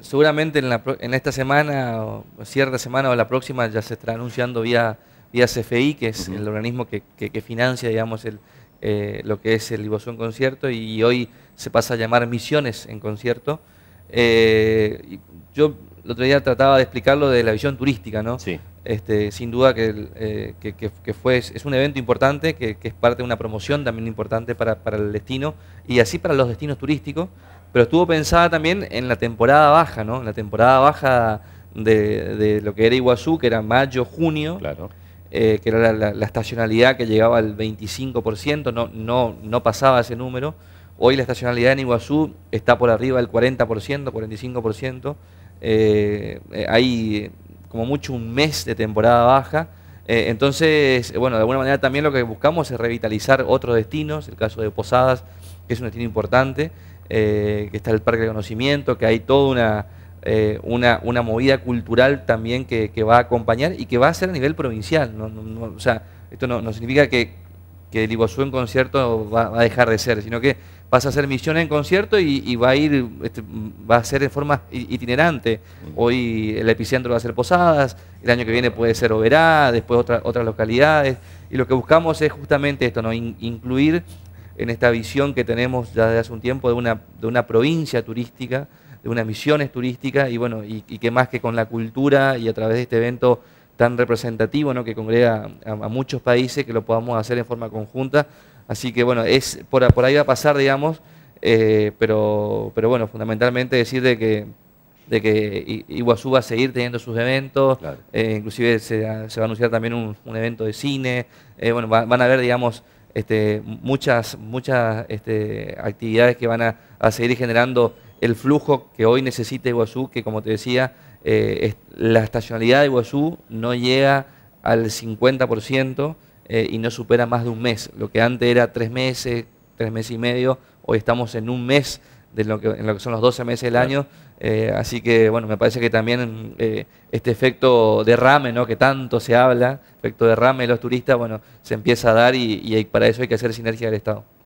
seguramente en, esta semana, o cierta semana o la próxima, ya se estará anunciando vía, vía CFI, que es el organismo que, financia, digamos, eh, lo que es el Libosón Concierto, y hoy se pasa a llamar Misiones en Concierto. Eh, yo el otro día trataba de explicarlo de la visión turística, ¿no? Sí. Este, sin duda que, eh, fue, es un evento importante, que, es parte de una promoción también importante para, el destino y así para los destinos turísticos, pero estuvo pensada también en la temporada baja, ¿no? En la temporada baja de, lo que era Iguazú, que era mayo, junio, eh, que era la, estacionalidad que llegaba al 25%, no, no, no pasaba ese número. Hoy la estacionalidad en Iguazú está por arriba del 40%, 45%. Eh, eh, hay como mucho un mes de temporada baja. entonces, bueno, de alguna manera también lo que buscamos es revitalizar otros destinos, el caso de Posadas, que es un destino importante. Eh, que está el Parque de Conocimiento, que hay toda una, eh, una, movida cultural también que, va a acompañar y que va a ser a nivel provincial. sea, esto no, significa que, que el Iguazú en concierto va, a dejar de ser, sino que vas a hacer misiones en concierto y, va a ir, este, va a ser de forma itinerante. Hoy el epicentro va a ser Posadas, el año que viene puede ser Oberá, después otras localidades. Y lo que buscamos es justamente esto, ¿no? incluir en esta visión que tenemos ya desde hace un tiempo de una, de una provincia turística, de unas misiones turísticas, y bueno, y, que más que con la cultura y a través de este evento tan representativo ¿no? que congrega a, muchos países, que lo podamos hacer en forma conjunta. Así que bueno, es por, ahí va a pasar, digamos, eh, pero, pero bueno, fundamentalmente decir de que de que Iguazú va a seguir teniendo sus eventos, eh, inclusive se, va a anunciar también un, evento de cine, eh, bueno, van a ver digamos, este, muchas, muchas este, actividades que van a, seguir generando el flujo que hoy necesita Iguazú, que como te decía, eh, la estacionalidad de Iguazú no llega al 50% eh, y no supera más de un mes. Lo que antes era tres meses, tres meses y medio, hoy estamos en un mes de lo que, en lo que son los 12 meses del año. Eh, así que, bueno, me parece que también eh, este efecto derrame, ¿no? Que tanto se habla, efecto derrame de los turistas, bueno, se empieza a dar y, y para eso hay que hacer sinergia del Estado.